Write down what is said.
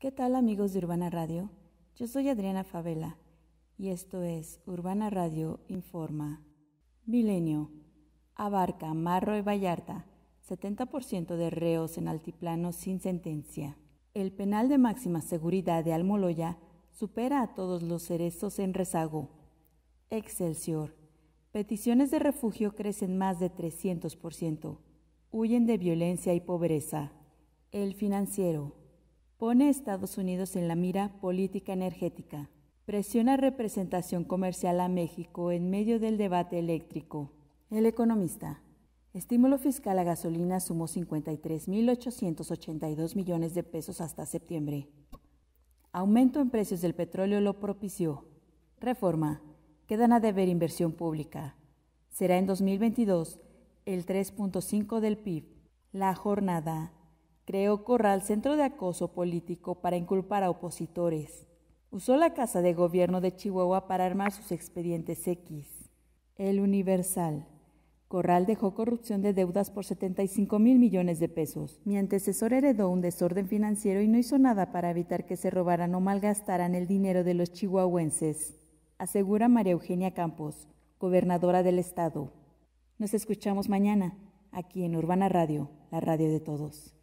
¿Qué tal amigos de Urbana Radio? Yo soy Adriana Favela y esto es Urbana Radio Informa. Milenio. Abarca Marro y Vallarta. 70% de reos en altiplano sin sentencia. El penal de máxima seguridad de Almoloya supera a todos los cerezos en rezago. Excelsior. Peticiones de refugio crecen más de 300%. Huyen de violencia y pobreza. El financiero pone a Estados Unidos en la mira política energética. Presiona representación comercial a México en medio del debate eléctrico. El economista. Estímulo fiscal a gasolina sumó 53.882 millones de pesos hasta septiembre. Aumento en precios del petróleo lo propició. Reforma. Quedan a deber inversión pública. Será en 2022 el 3.5 del PIB. La jornada. Creó Corral Centro de Acoso Político para inculpar a opositores. Usó la Casa de Gobierno de Chihuahua para armar sus expedientes X. El Universal. Corral dejó corrupción de deudas por 75 mil millones de pesos. Mi antecesor heredó un desorden financiero y no hizo nada para evitar que se robaran o malgastaran el dinero de los chihuahuenses, asegura María Eugenia Campos, gobernadora del estado. Nos escuchamos mañana, aquí en Urbana Radio, la radio de todos.